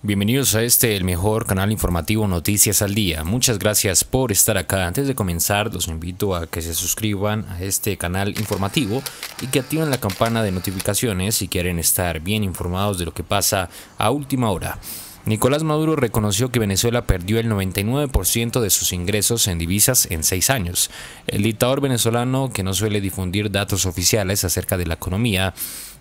Bienvenidos a este, el mejor canal informativo Noticias al Día. Muchas gracias por estar acá. Antes de comenzar, los invito a que se suscriban a este canal informativo y que activen la campana de notificaciones si quieren estar bien informados de lo que pasa a última hora. Nicolás Maduro reconoció que Venezuela perdió el 99% de sus ingresos en divisas en seis años. El dictador venezolano, que no suele difundir datos oficiales acerca de la economía,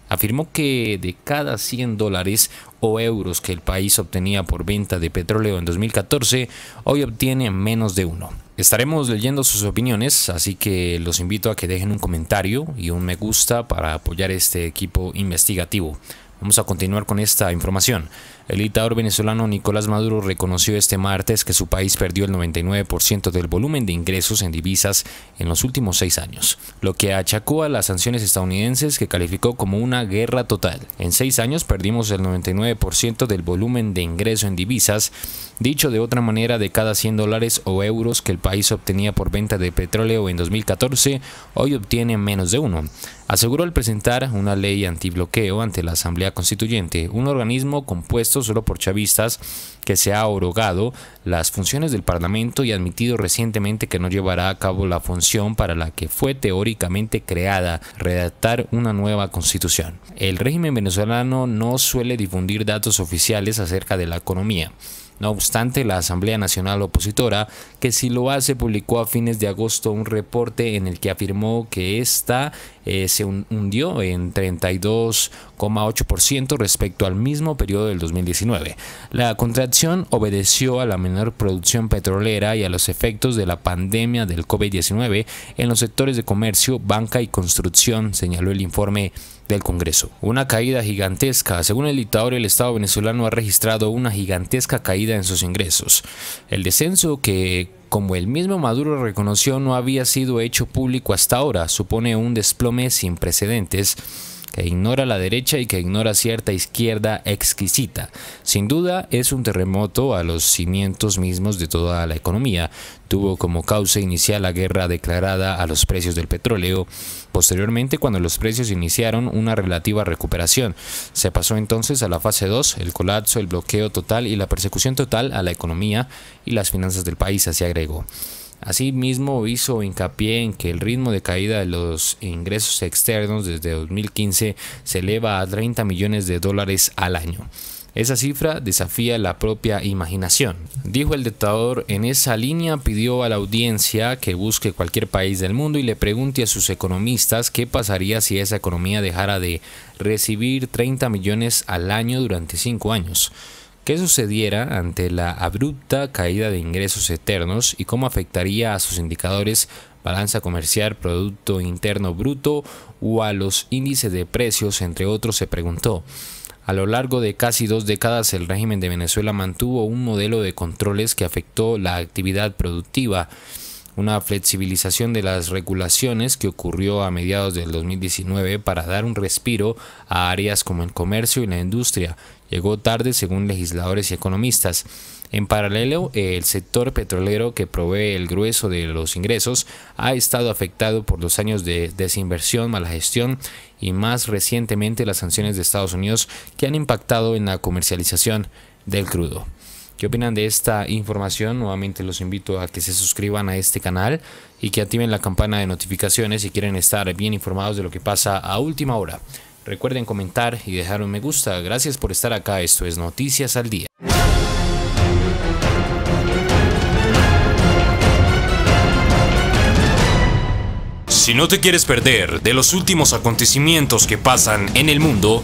Afirmó que de cada 100 dólares o euros que el país obtenía por venta de petróleo en 2014, hoy obtiene menos de uno. Estaremos leyendo sus opiniones, así que los invito a que dejen un comentario y un me gusta para apoyar este equipo investigativo. Vamos a continuar con esta información. El dictador venezolano Nicolás Maduro reconoció este martes que su país perdió el 99% del volumen de ingresos en divisas en los últimos seis años, lo que achacó a las sanciones estadounidenses que calificó como una guerra total. En seis años perdimos el 99% del volumen de ingreso en divisas, dicho de otra manera, de cada 100 dólares o euros que el país obtenía por venta de petróleo en 2014, hoy obtiene menos de uno, aseguró al presentar una ley antibloqueo ante la Asamblea Constituyente, un organismo compuesto solo por chavistas que se ha orogado las funciones del Parlamento y admitido recientemente que no llevará a cabo la función para la que fue teóricamente creada, redactar una nueva constitución. El régimen venezolano no suele difundir datos oficiales acerca de la economía. No obstante, la Asamblea Nacional Opositora, que si lo hace, publicó a fines de agosto un reporte en el que afirmó que ésta eh, se hundió en 32,8% respecto al mismo periodo del 2019. La contracción obedeció a la menor producción petrolera y a los efectos de la pandemia del COVID-19 en los sectores de comercio, banca y construcción, señaló el informe del Congreso. Una caída gigantesca. Según el dictador, el Estado venezolano ha registrado una gigantesca caída en sus ingresos. El descenso que como el mismo Maduro reconoció no había sido hecho público hasta ahora, supone un desplome sin precedentes que ignora la derecha y que ignora cierta izquierda exquisita. Sin duda es un terremoto a los cimientos mismos de toda la economía. Tuvo como causa inicial la guerra declarada a los precios del petróleo. Posteriormente, cuando los precios iniciaron una relativa recuperación, se pasó entonces a la fase 2, el colapso, el bloqueo total y la persecución total a la economía y las finanzas del país, así agregó. Asimismo, hizo hincapié en que el ritmo de caída de los ingresos externos desde 2015 se eleva a 30 millones de dólares al año. Esa cifra desafía la propia imaginación. Dijo el dictador, en esa línea pidió a la audiencia que busque cualquier país del mundo y le pregunte a sus economistas qué pasaría si esa economía dejara de recibir 30 millones al año durante 5 años qué sucediera ante la abrupta caída de ingresos eternos y cómo afectaría a sus indicadores balanza comercial, Producto Interno Bruto o a los índices de precios, entre otros, se preguntó. A lo largo de casi dos décadas el régimen de Venezuela mantuvo un modelo de controles que afectó la actividad productiva una flexibilización de las regulaciones que ocurrió a mediados del 2019 para dar un respiro a áreas como el comercio y la industria. Llegó tarde según legisladores y economistas. En paralelo, el sector petrolero que provee el grueso de los ingresos ha estado afectado por los años de desinversión, mala gestión y más recientemente las sanciones de Estados Unidos que han impactado en la comercialización del crudo. ¿Qué opinan de esta información? Nuevamente los invito a que se suscriban a este canal y que activen la campana de notificaciones si quieren estar bien informados de lo que pasa a última hora. Recuerden comentar y dejar un me gusta. Gracias por estar acá. Esto es Noticias al Día. Si no te quieres perder de los últimos acontecimientos que pasan en el mundo,